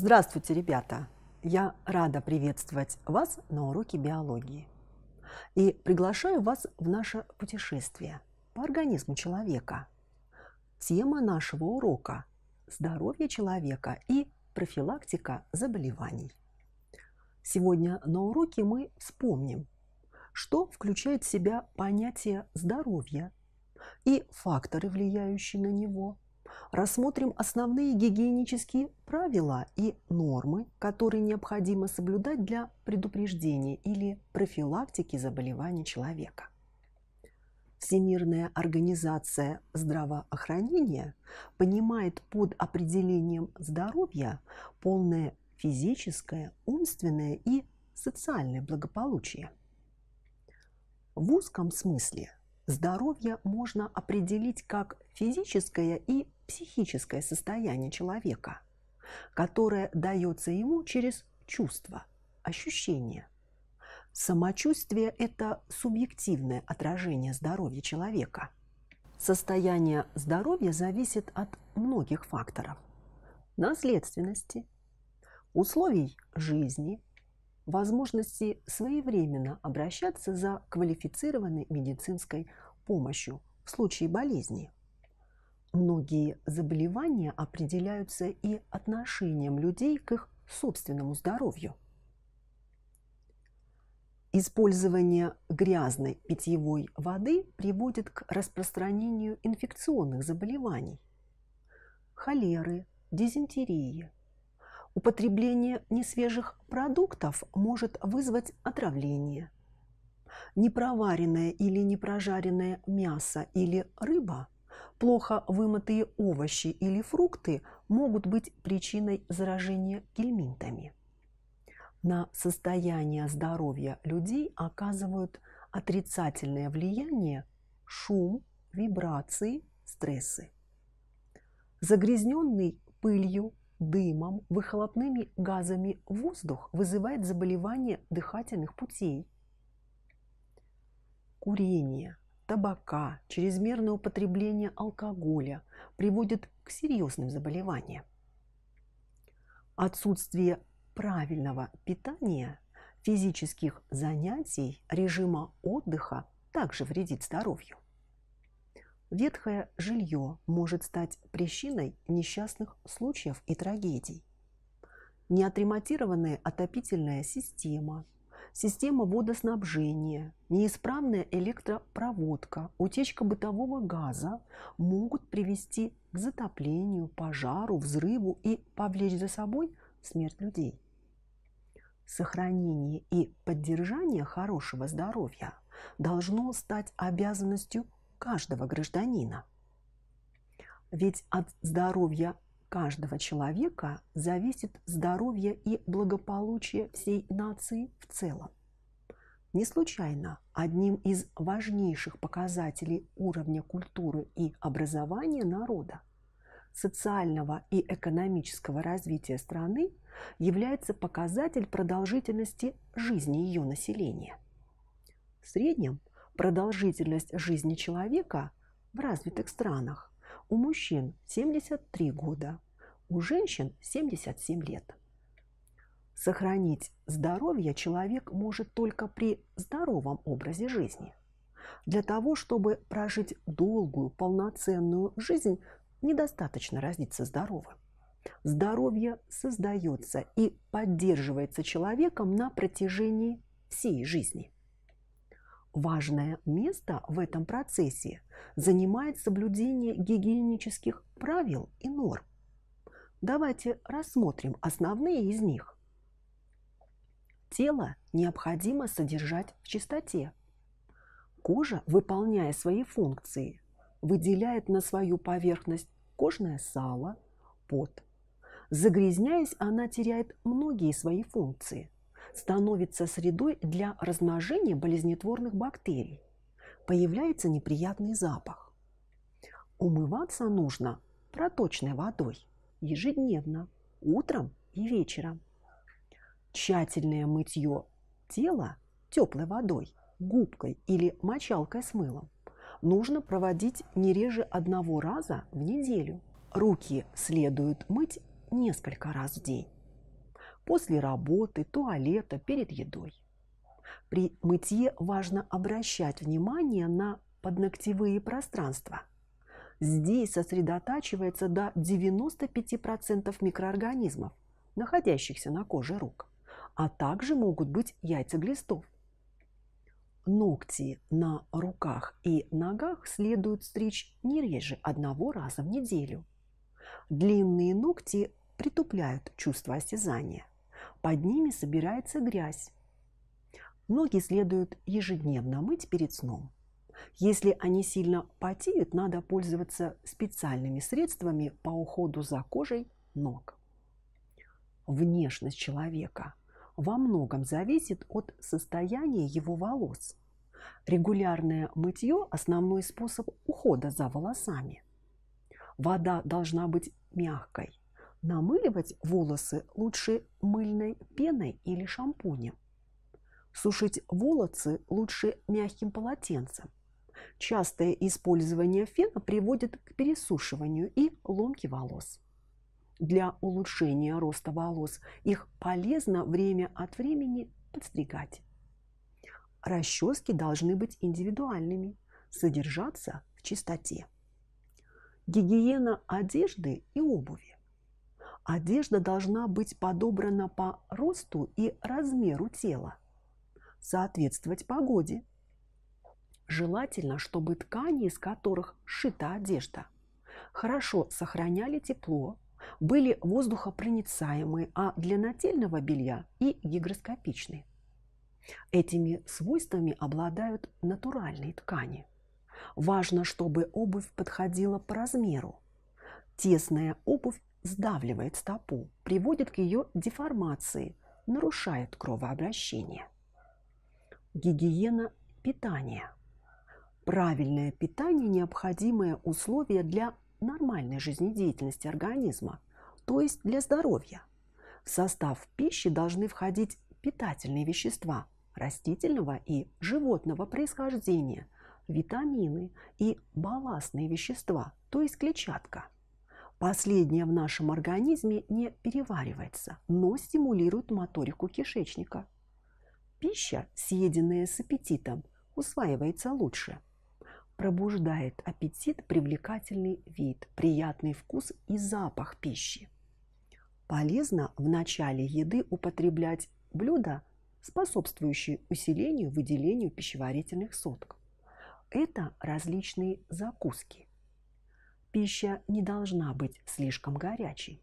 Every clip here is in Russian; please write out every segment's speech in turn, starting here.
Здравствуйте, ребята! Я рада приветствовать вас на уроке биологии и приглашаю вас в наше путешествие по организму человека. Тема нашего урока – здоровье человека и профилактика заболеваний. Сегодня на уроке мы вспомним, что включает в себя понятие здоровья и факторы, влияющие на него – рассмотрим основные гигиенические правила и нормы, которые необходимо соблюдать для предупреждения или профилактики заболеваний человека. Всемирная организация здравоохранения понимает под определением здоровья полное физическое, умственное и социальное благополучие. В узком смысле здоровье можно определить как физическое и психическое состояние человека, которое дается ему через чувства, ощущения. Самочувствие – это субъективное отражение здоровья человека. Состояние здоровья зависит от многих факторов – наследственности, условий жизни, возможности своевременно обращаться за квалифицированной медицинской помощью в случае болезни – Многие заболевания определяются и отношением людей к их собственному здоровью. Использование грязной питьевой воды приводит к распространению инфекционных заболеваний – холеры, дизентерии. Употребление несвежих продуктов может вызвать отравление. Непроваренное или непрожаренное мясо или рыба – Плохо вымытые овощи или фрукты могут быть причиной заражения кельминтами. На состояние здоровья людей оказывают отрицательное влияние шум, вибрации, стрессы. Загрязненный пылью, дымом, выхлопными газами воздух вызывает заболевания дыхательных путей. Курение – табака, чрезмерное употребление алкоголя приводит к серьезным заболеваниям. Отсутствие правильного питания, физических занятий, режима отдыха также вредит здоровью. Ветхое жилье может стать причиной несчастных случаев и трагедий. Неотремонтированная отопительная система – система водоснабжения, неисправная электропроводка, утечка бытового газа могут привести к затоплению, пожару, взрыву и повлечь за собой смерть людей. Сохранение и поддержание хорошего здоровья должно стать обязанностью каждого гражданина. Ведь от здоровья каждого человека зависит здоровье и благополучие всей нации в целом. Не случайно одним из важнейших показателей уровня культуры и образования народа, социального и экономического развития страны является показатель продолжительности жизни ее населения. В среднем продолжительность жизни человека в развитых странах у мужчин 73 года, у женщин 77 лет. Сохранить здоровье человек может только при здоровом образе жизни. Для того, чтобы прожить долгую, полноценную жизнь, недостаточно родиться здоровым. Здоровье создается и поддерживается человеком на протяжении всей жизни – Важное место в этом процессе занимает соблюдение гигиенических правил и норм. Давайте рассмотрим основные из них. Тело необходимо содержать в чистоте. Кожа, выполняя свои функции, выделяет на свою поверхность кожное сало, пот. Загрязняясь, она теряет многие свои функции – становится средой для размножения болезнетворных бактерий. Появляется неприятный запах. Умываться нужно проточной водой ежедневно, утром и вечером. Тщательное мытье тела теплой водой, губкой или мочалкой с мылом нужно проводить не реже одного раза в неделю. Руки следует мыть несколько раз в день после работы, туалета, перед едой. При мытье важно обращать внимание на подногтевые пространства. Здесь сосредотачивается до 95% микроорганизмов, находящихся на коже рук, а также могут быть яйца глистов. Ногти на руках и ногах следует стричь не реже одного раза в неделю. Длинные ногти притупляют чувство осязания – под ними собирается грязь. Ноги следует ежедневно мыть перед сном. Если они сильно потеют, надо пользоваться специальными средствами по уходу за кожей ног. Внешность человека во многом зависит от состояния его волос. Регулярное мытье – основной способ ухода за волосами. Вода должна быть мягкой, Намыливать волосы лучше мыльной пеной или шампунем. Сушить волосы лучше мягким полотенцем. Частое использование фена приводит к пересушиванию и ломке волос. Для улучшения роста волос их полезно время от времени подстригать. Расчески должны быть индивидуальными, содержаться в чистоте. Гигиена одежды и обуви. Одежда должна быть подобрана по росту и размеру тела, соответствовать погоде. Желательно, чтобы ткани, из которых шита одежда, хорошо сохраняли тепло, были воздухопроницаемые, а для нательного белья и гигроскопичные. Этими свойствами обладают натуральные ткани. Важно, чтобы обувь подходила по размеру. Тесная обувь сдавливает стопу, приводит к ее деформации, нарушает кровообращение. Гигиена питания. Правильное питание – необходимое условие для нормальной жизнедеятельности организма, то есть для здоровья. В состав пищи должны входить питательные вещества растительного и животного происхождения, витамины и балластные вещества, то есть клетчатка – Последнее в нашем организме не переваривается, но стимулирует моторику кишечника. Пища, съеденная с аппетитом, усваивается лучше. Пробуждает аппетит привлекательный вид, приятный вкус и запах пищи. Полезно в начале еды употреблять блюда, способствующие усилению выделению пищеварительных соток. Это различные закуски, Пища не должна быть слишком горячей.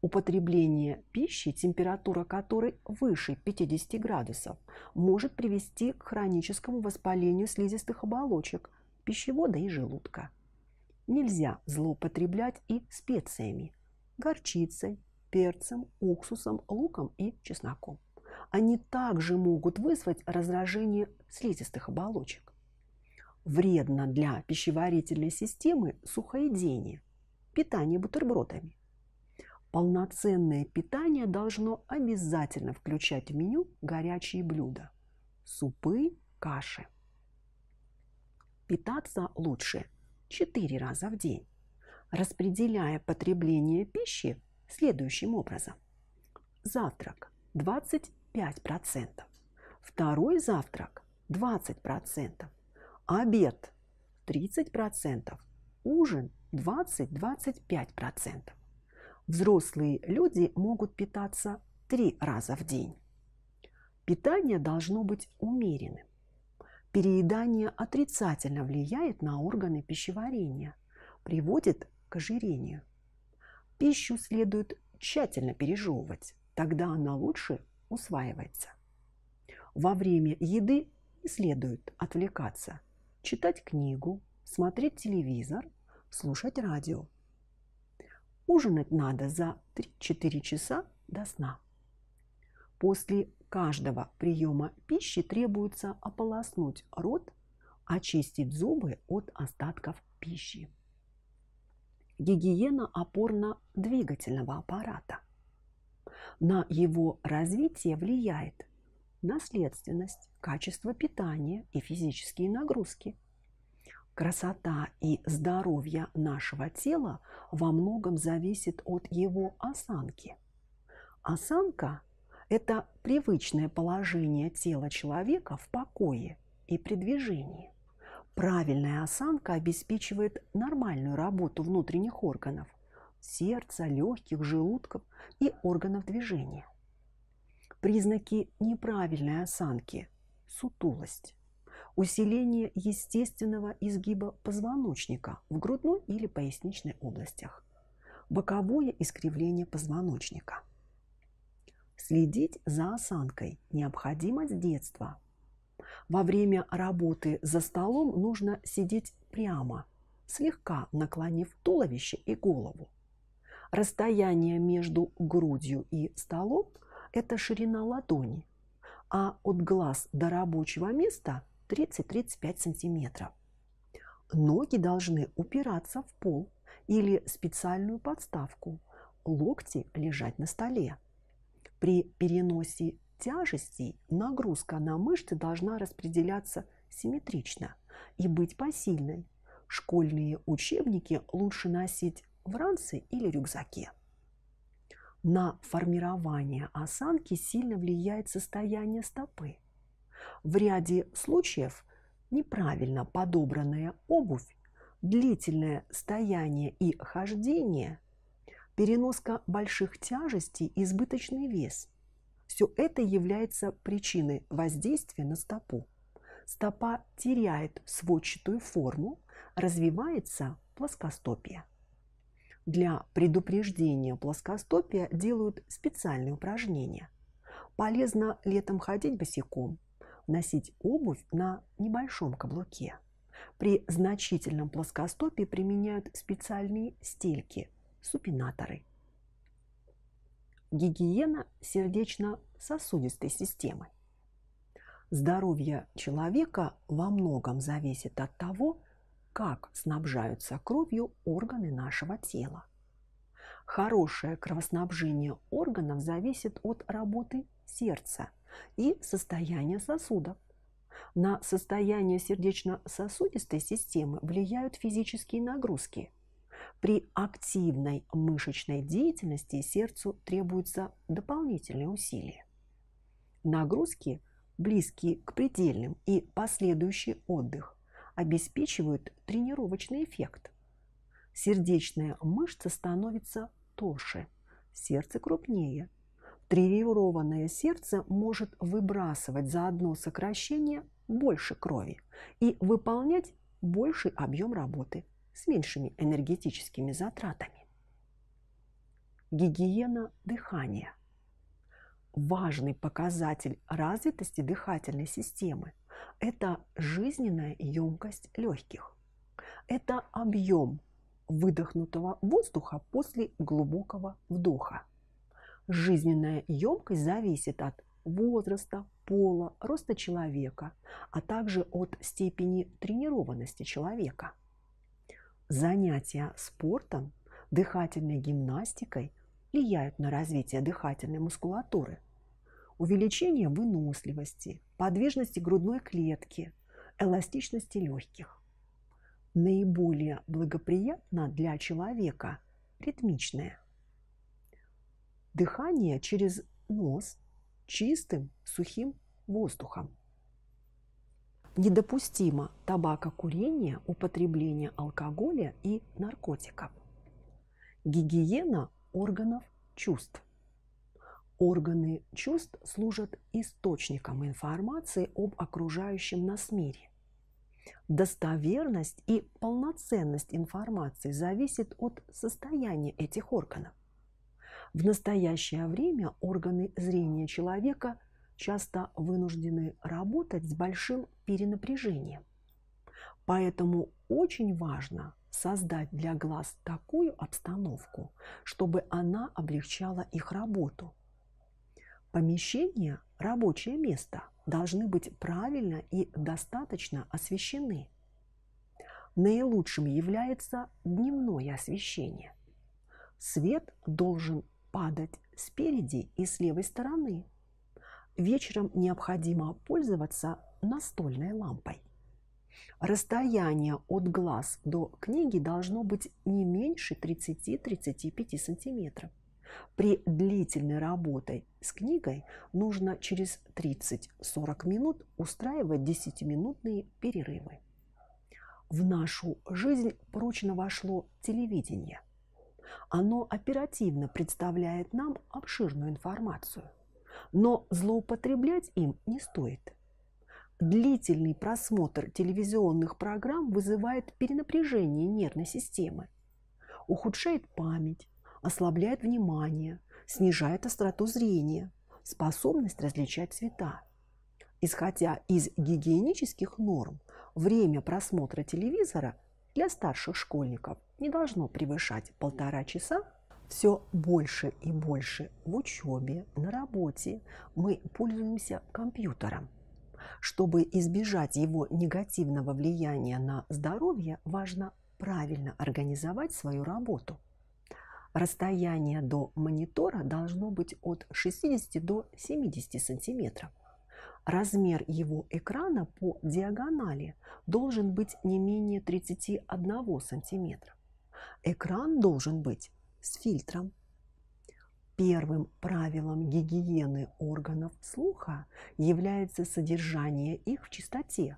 Употребление пищи, температура которой выше 50 градусов, может привести к хроническому воспалению слизистых оболочек, пищевода и желудка. Нельзя злоупотреблять и специями – горчицей, перцем, уксусом, луком и чесноком. Они также могут вызвать раздражение слизистых оболочек вредно для пищеварительной системы сухоедение, питание бутербродами. Полноценное питание должно обязательно включать в меню горячие блюда – супы, каши. Питаться лучше 4 раза в день, распределяя потребление пищи следующим образом. Завтрак – 25%, второй завтрак – 20%, Обед 30%, ужин 20-25%. Взрослые люди могут питаться три раза в день. Питание должно быть умеренным. Переедание отрицательно влияет на органы пищеварения, приводит к ожирению. Пищу следует тщательно пережевывать, тогда она лучше усваивается. Во время еды не следует отвлекаться – читать книгу, смотреть телевизор, слушать радио. Ужинать надо за 3-4 часа до сна. После каждого приема пищи требуется ополоснуть рот, очистить зубы от остатков пищи. Гигиена опорно-двигательного аппарата. На его развитие влияет наследственность, качество питания и физические нагрузки. Красота и здоровье нашего тела во многом зависит от его осанки. Осанка – это привычное положение тела человека в покое и при движении. Правильная осанка обеспечивает нормальную работу внутренних органов – сердца, легких, желудков и органов движения – признаки неправильной осанки – сутулость, усиление естественного изгиба позвоночника в грудной или поясничной областях, боковое искривление позвоночника. Следить за осанкой необходимо с детства. Во время работы за столом нужно сидеть прямо, слегка наклонив туловище и голову. Расстояние между грудью и столом –– это ширина ладони, а от глаз до рабочего места 30-35 сантиметров. Ноги должны упираться в пол или специальную подставку, локти лежать на столе. При переносе тяжестей нагрузка на мышцы должна распределяться симметрично и быть посильной. Школьные учебники лучше носить в ранце или рюкзаке. На формирование осанки сильно влияет состояние стопы. В ряде случаев неправильно подобранная обувь, длительное стояние и хождение, переноска больших тяжестей избыточный вес – все это является причиной воздействия на стопу. Стопа теряет сводчатую форму, развивается плоскостопие. Для предупреждения плоскостопия делают специальные упражнения. Полезно летом ходить босиком, носить обувь на небольшом каблуке. При значительном плоскостопии применяют специальные стельки – супинаторы. Гигиена сердечно-сосудистой системы. Здоровье человека во многом зависит от того, как снабжаются кровью органы нашего тела. Хорошее кровоснабжение органов зависит от работы сердца и состояния сосудов. На состояние сердечно-сосудистой системы влияют физические нагрузки. При активной мышечной деятельности сердцу требуются дополнительные усилия. Нагрузки близкие к предельным и последующий отдых обеспечивают тренировочный эффект. Сердечная мышца становится тоньше, сердце крупнее. Тренированное сердце может выбрасывать за одно сокращение больше крови и выполнять больший объем работы с меньшими энергетическими затратами. Гигиена дыхания. Важный показатель развитости дыхательной системы это жизненная емкость легких. Это объем выдохнутого воздуха после глубокого вдоха. Жизненная емкость зависит от возраста, пола, роста человека, а также от степени тренированности человека. Занятия спортом, дыхательной гимнастикой влияют на развитие дыхательной мускулатуры, увеличение выносливости, подвижности грудной клетки, эластичности легких. Наиболее благоприятно для человека ритмичное. Дыхание через нос чистым сухим воздухом. Недопустимо табакокурение, употребление алкоголя и наркотиков. Гигиена органов чувств. Органы чувств служат источником информации об окружающем нас мире. Достоверность и полноценность информации зависит от состояния этих органов. В настоящее время органы зрения человека часто вынуждены работать с большим перенапряжением. Поэтому очень важно создать для глаз такую обстановку, чтобы она облегчала их работу – Помещения, рабочее место должны быть правильно и достаточно освещены. Наилучшим является дневное освещение. Свет должен падать спереди и с левой стороны. Вечером необходимо пользоваться настольной лампой. Расстояние от глаз до книги должно быть не меньше 30-35 сантиметров. При длительной работе с книгой нужно через 30-40 минут устраивать 10-минутные перерывы. В нашу жизнь прочно вошло телевидение. Оно оперативно представляет нам обширную информацию. Но злоупотреблять им не стоит. Длительный просмотр телевизионных программ вызывает перенапряжение нервной системы, ухудшает память, ослабляет внимание, снижает остроту зрения, способность различать цвета. Исходя из гигиенических норм, время просмотра телевизора для старших школьников не должно превышать полтора часа. Все больше и больше в учебе, на работе мы пользуемся компьютером. Чтобы избежать его негативного влияния на здоровье, важно правильно организовать свою работу – Расстояние до монитора должно быть от 60 до 70 сантиметров. Размер его экрана по диагонали должен быть не менее 31 сантиметра. Экран должен быть с фильтром. Первым правилом гигиены органов слуха является содержание их в чистоте.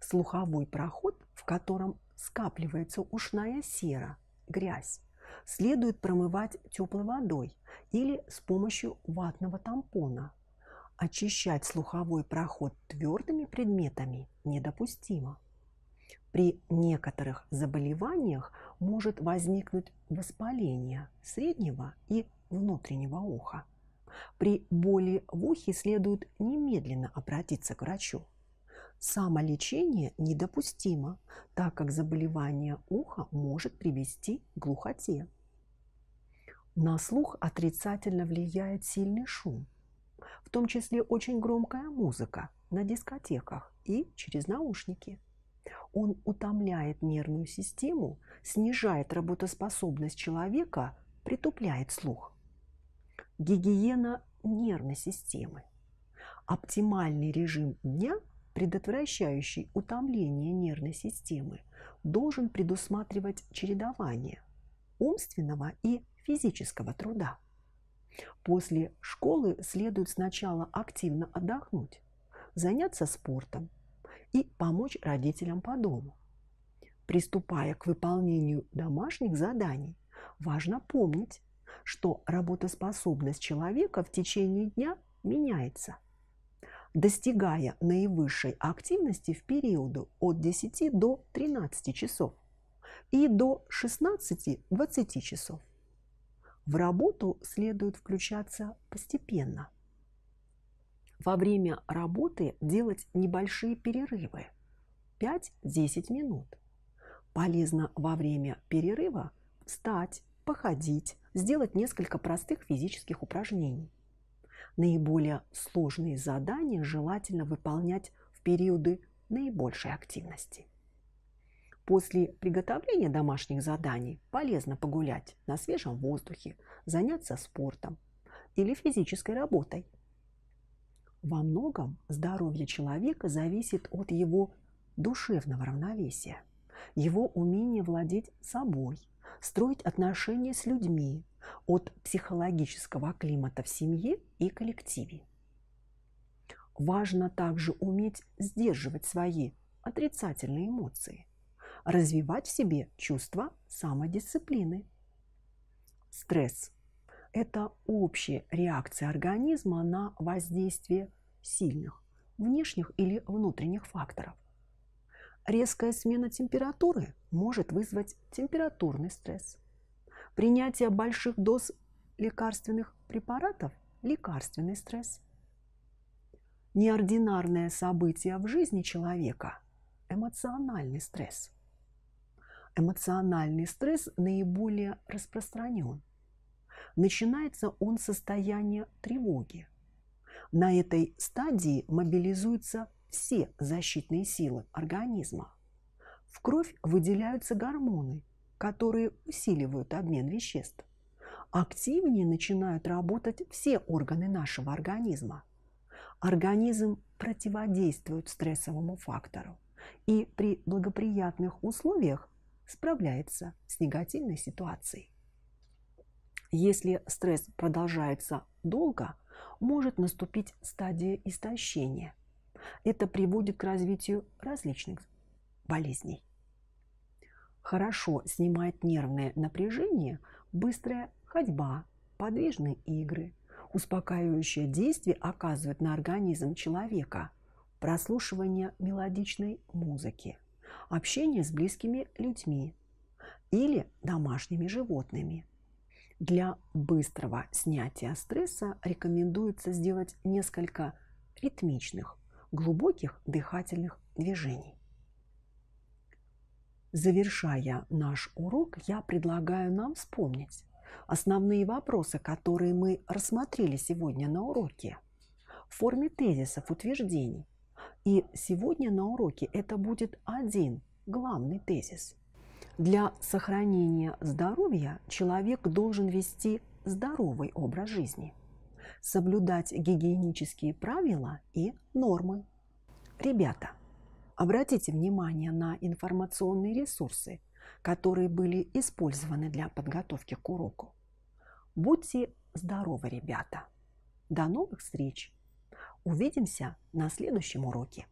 Слуховой проход, в котором скапливается ушная сера, грязь, следует промывать теплой водой или с помощью ватного тампона. Очищать слуховой проход твердыми предметами недопустимо. При некоторых заболеваниях может возникнуть воспаление среднего и внутреннего уха. При боли в ухе следует немедленно обратиться к врачу. Самолечение недопустимо, так как заболевание уха может привести к глухоте. На слух отрицательно влияет сильный шум, в том числе очень громкая музыка на дискотеках и через наушники. Он утомляет нервную систему, снижает работоспособность человека, притупляет слух. Гигиена нервной системы. Оптимальный режим дня – предотвращающий утомление нервной системы, должен предусматривать чередование умственного и физического труда. После школы следует сначала активно отдохнуть, заняться спортом и помочь родителям по дому. Приступая к выполнению домашних заданий, важно помнить, что работоспособность человека в течение дня меняется достигая наивысшей активности в периоду от 10 до 13 часов и до 16-20 часов. В работу следует включаться постепенно. Во время работы делать небольшие перерывы 5-10 минут. Полезно во время перерыва встать, походить, сделать несколько простых физических упражнений наиболее сложные задания желательно выполнять в периоды наибольшей активности. После приготовления домашних заданий полезно погулять на свежем воздухе, заняться спортом или физической работой. Во многом здоровье человека зависит от его душевного равновесия его умение владеть собой, строить отношения с людьми, от психологического климата в семье и коллективе. Важно также уметь сдерживать свои отрицательные эмоции, развивать в себе чувство самодисциплины. Стресс – это общая реакция организма на воздействие сильных внешних или внутренних факторов. Резкая смена температуры может вызвать температурный стресс. Принятие больших доз лекарственных препаратов – лекарственный стресс. Неординарное событие в жизни человека – эмоциональный стресс. Эмоциональный стресс наиболее распространен. Начинается он с состояния тревоги. На этой стадии мобилизуется все защитные силы организма. В кровь выделяются гормоны, которые усиливают обмен веществ. Активнее начинают работать все органы нашего организма. Организм противодействует стрессовому фактору и при благоприятных условиях справляется с негативной ситуацией. Если стресс продолжается долго, может наступить стадия истощения – это приводит к развитию различных болезней. Хорошо снимает нервное напряжение быстрая ходьба, подвижные игры. Успокаивающее действие оказывает на организм человека прослушивание мелодичной музыки, общение с близкими людьми или домашними животными. Для быстрого снятия стресса рекомендуется сделать несколько ритмичных глубоких дыхательных движений. Завершая наш урок, я предлагаю нам вспомнить основные вопросы, которые мы рассмотрели сегодня на уроке в форме тезисов, утверждений. И сегодня на уроке это будет один главный тезис. Для сохранения здоровья человек должен вести здоровый образ жизни – соблюдать гигиенические правила и нормы. Ребята, обратите внимание на информационные ресурсы, которые были использованы для подготовки к уроку. Будьте здоровы, ребята! До новых встреч! Увидимся на следующем уроке!